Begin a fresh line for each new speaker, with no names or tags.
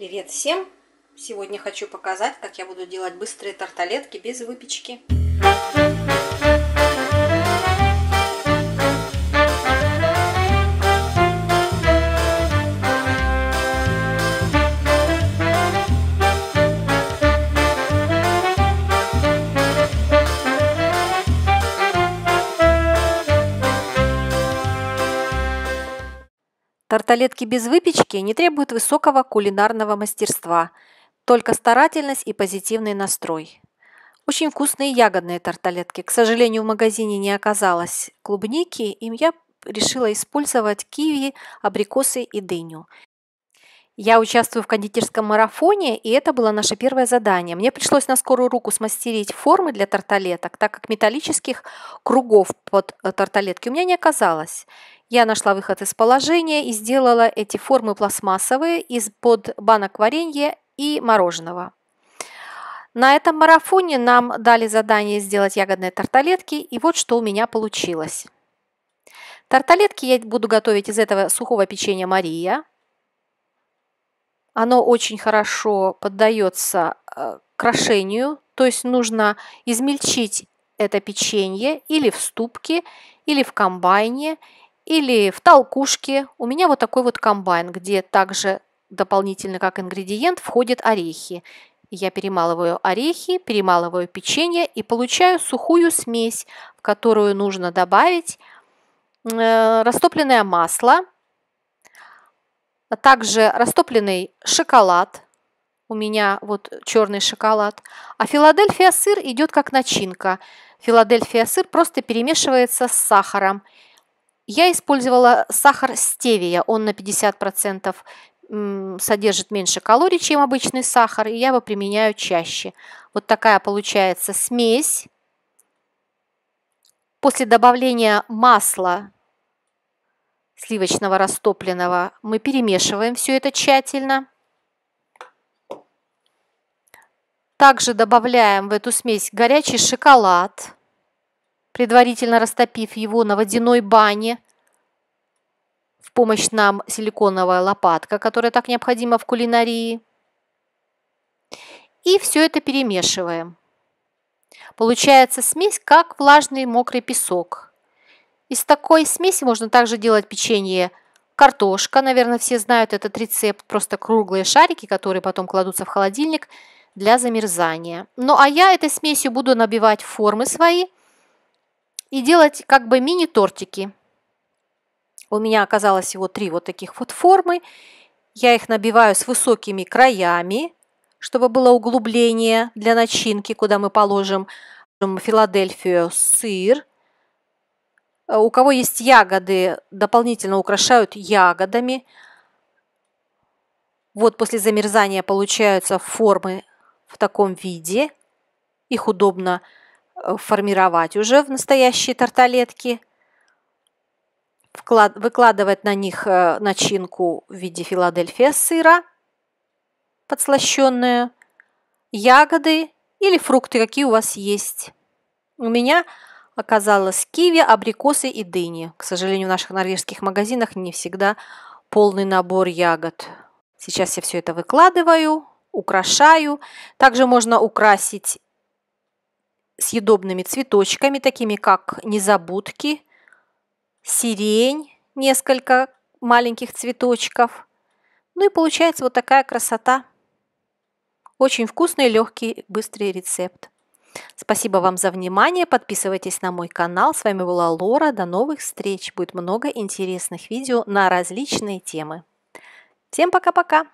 Привет всем! Сегодня хочу показать, как я буду делать быстрые тарталетки без выпечки. Тарталетки без выпечки не требуют высокого кулинарного мастерства, только старательность и позитивный настрой. Очень вкусные ягодные тарталетки. К сожалению, в магазине не оказалось клубники, и я решила использовать киви, абрикосы и дыню. Я участвую в кондитерском марафоне, и это было наше первое задание. Мне пришлось на скорую руку смастерить формы для тарталеток, так как металлических кругов под э, тарталетки у меня не оказалось. Я нашла выход из положения и сделала эти формы пластмассовые из-под банок варенья и мороженого. На этом марафоне нам дали задание сделать ягодные тарталетки, и вот что у меня получилось. Тарталетки я буду готовить из этого сухого печенья Мария. Оно очень хорошо поддается э, крошению, то есть нужно измельчить это печенье или в ступке, или в комбайне, или в толкушке у меня вот такой вот комбайн, где также дополнительно как ингредиент входят орехи. Я перемалываю орехи, перемалываю печенье и получаю сухую смесь, в которую нужно добавить э, растопленное масло, а также растопленный шоколад. У меня вот черный шоколад. А Филадельфия сыр идет как начинка. Филадельфия сыр просто перемешивается с сахаром. Я использовала сахар стевия, он на 50% содержит меньше калорий, чем обычный сахар, и я его применяю чаще. Вот такая получается смесь. После добавления масла сливочного растопленного мы перемешиваем все это тщательно. Также добавляем в эту смесь горячий шоколад предварительно растопив его на водяной бане. В помощь нам силиконовая лопатка, которая так необходима в кулинарии. И все это перемешиваем. Получается смесь, как влажный мокрый песок. Из такой смеси можно также делать печенье картошка. Наверное, все знают этот рецепт. Просто круглые шарики, которые потом кладутся в холодильник для замерзания. Ну а я этой смесью буду набивать формы свои – и делать как бы мини-тортики. У меня оказалось всего три вот таких вот формы. Я их набиваю с высокими краями, чтобы было углубление для начинки, куда мы положим Филадельфию сыр. Э, у кого есть ягоды, дополнительно украшают ягодами. Вот после замерзания получаются формы в таком виде. Их удобно Э, формировать уже в настоящие тарталетки, вклад, выкладывать на них э, начинку в виде филадельфия сыра, подслащенную, ягоды или фрукты, какие у вас есть. У меня оказалось киви, абрикосы и дыни. К сожалению, в наших норвежских магазинах не всегда полный набор ягод. Сейчас я все это выкладываю, украшаю. Также можно украсить съедобными цветочками, такими как незабудки, сирень, несколько маленьких цветочков. Ну и получается вот такая красота. Очень вкусный, легкий, быстрый рецепт. Спасибо вам за внимание. Подписывайтесь на мой канал. С вами была Лора. До новых встреч. Будет много интересных видео на различные темы. Всем пока-пока!